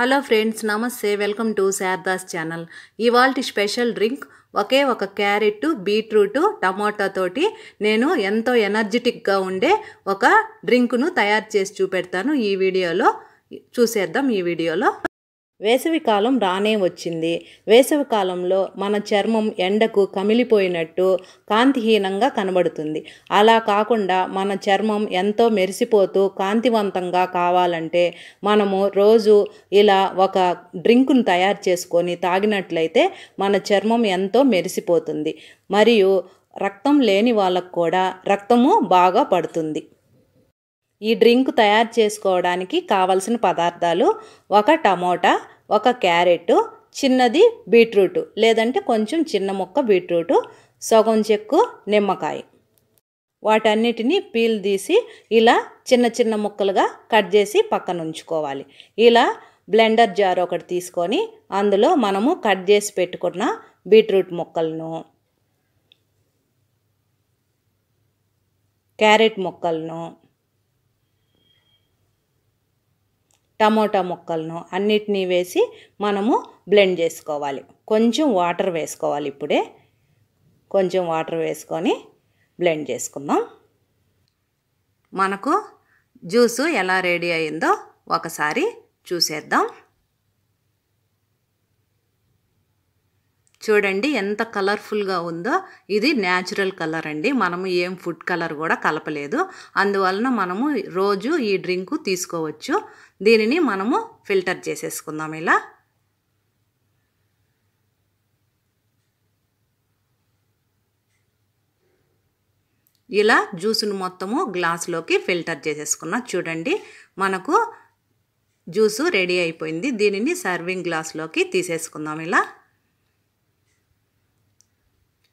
hello friends నమస్తే welcome to Sharada's channel ఇవాళ special drink ఒకే ఒక క్యారెట్ బీట్రూట్ టమాటాతోటి నేను ఎంతో ఎనర్జెటిక్గా ఉండే ఒక డ్రింక్ను తయారు చేసి చూపెడతాను ఈ వీడియోలో చూసేద్దాం ఈ వీడియోలో వేసవికాలం రానే వచ్చింది వేసవికాలంలో మన చర్మం ఎండకు కమిలిపోయినట్టు కాంతిహీనంగా కనబడుతుంది అలా కాకుండా మన చర్మం ఎంతో మెరిసిపోతూ కాంతివంతంగా కావాలంటే మనము రోజు ఇలా ఒక డ్రింక్ను తయారు చేసుకొని తాగినట్లయితే మన చర్మం ఎంతో మెరిసిపోతుంది మరియు రక్తం లేని వాళ్ళకు కూడా రక్తము బాగా పడుతుంది ఈ డ్రింక్ తయారు చేసుకోవడానికి కావలసిన పదార్థాలు ఒక టమోటా ఒక క్యారెట్ చిన్నది బీట్రూట్ లేదంటే కొంచెం చిన్న ముక్క బీట్రూట్ సగం చెక్కు నిమ్మకాయ వాటన్నిటిని పీల్ తీసి ఇలా చిన్న చిన్న ముక్కలుగా కట్ చేసి పక్కన ఉంచుకోవాలి ఇలా బ్లెండర్ జార్ ఒకటి తీసుకొని అందులో మనము కట్ చేసి పెట్టుకున్న బీట్రూట్ ముక్కలను క్యారెట్ ముక్కలను టమోటా ముక్కలను అన్నిటినీ వేసి మనము బ్లెండ్ చేసుకోవాలి కొంచెం వాటర్ వేసుకోవాలి ఇప్పుడే కొంచెం వాటర్ వేసుకొని బ్లెండ్ చేసుకుందాం మనకు జ్యూసు ఎలా రెడీ అయిందో ఒకసారి చూసేద్దాం చూడండి ఎంత కలర్ఫుల్గా ఉందో ఇది న్యాచురల్ కలర్ అండి మనము ఏం ఫుడ్ కలర్ కూడా కలపలేదు అందువలన మనము రోజు ఈ డ్రింకు తీసుకోవచ్చు దీనిని మనము ఫిల్టర్ చేసేసుకుందాం ఇలా ఇలా జ్యూస్ను మొత్తము గ్లాస్లోకి ఫిల్టర్ చేసేసుకున్నా చూడండి మనకు జ్యూసు రెడీ అయిపోయింది దీనిని సర్వింగ్ గ్లాస్లోకి తీసేసుకుందాం ఇలా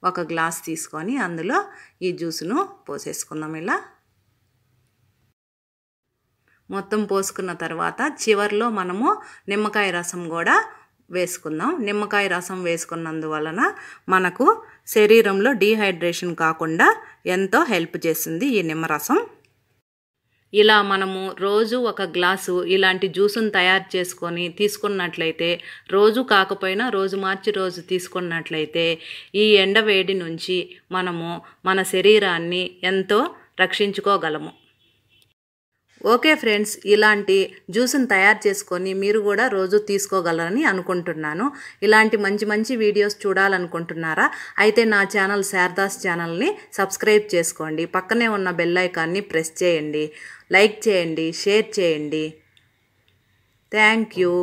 ఒక గ్లాస్ తీసుకొని అందులో ఈ జ్యూస్ను పోసేసుకుందాం ఇలా మొత్తం పోసుకున్న తర్వాత చివరిలో మనము నిమ్మకాయ రసం కూడా వేసుకుందాం నిమ్మకాయ రసం వేసుకున్నందువలన మనకు శరీరంలో డీహైడ్రేషన్ కాకుండా ఎంతో హెల్ప్ చేస్తుంది ఈ నిమ్మరసం ఇలా మనము రోజు ఒక గ్లాసు ఇలాంటి జ్యూసును తయారు చేసుకొని తీసుకున్నట్లయితే రోజు కాకపోయినా రోజు మార్చి రోజు తీసుకున్నట్లయితే ఈ ఎండవేడి నుంచి మనము మన శరీరాన్ని ఎంతో రక్షించుకోగలము ఓకే ఫ్రెండ్స్ ఇలాంటి జ్యూస్ని తయారు చేసుకొని మీరు కూడా రోజు తీసుకోగలరని అనుకుంటున్నాను ఇలాంటి మంచి మంచి వీడియోస్ చూడాలనుకుంటున్నారా అయితే నా ఛానల్ శారదాస్ ఛానల్ని సబ్స్క్రైబ్ చేసుకోండి పక్కనే ఉన్న బెల్లైకాన్ని ప్రెస్ చేయండి లైక్ చేయండి షేర్ చేయండి థ్యాంక్ యూ